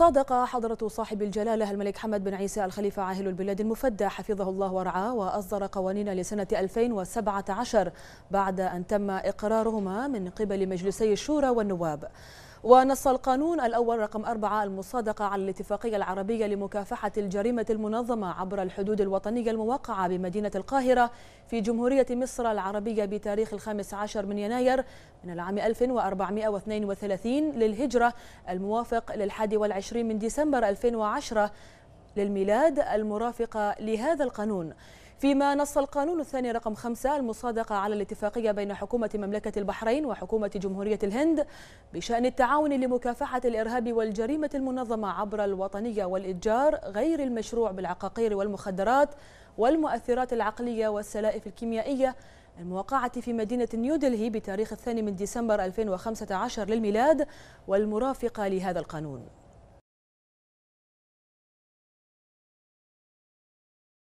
صادق حضرة صاحب الجلالة الملك حمد بن عيسى الخليفة عاهل البلاد المفدى حفظه الله ورعاه وأصدر قوانين لسنة 2017 بعد أن تم إقرارهما من قبل مجلسي الشورى والنواب ونص القانون الأول رقم أربعة المصادقة على الاتفاقية العربية لمكافحة الجريمة المنظمة عبر الحدود الوطنية الموقعة بمدينة القاهرة في جمهورية مصر العربية بتاريخ الخامس عشر من يناير من العام 1432 للهجرة الموافق للحادي والعشرين من ديسمبر 2010 للميلاد المرافقة لهذا القانون فيما نص القانون الثاني رقم خمسة المصادقة على الاتفاقية بين حكومة مملكة البحرين وحكومة جمهورية الهند بشأن التعاون لمكافحة الإرهاب والجريمة المنظمة عبر الوطنية والإتجار غير المشروع بالعقاقير والمخدرات والمؤثرات العقلية والسلائف الكيميائية الموقعة في مدينة نيودلهي بتاريخ الثاني من ديسمبر 2015 للميلاد والمرافقة لهذا القانون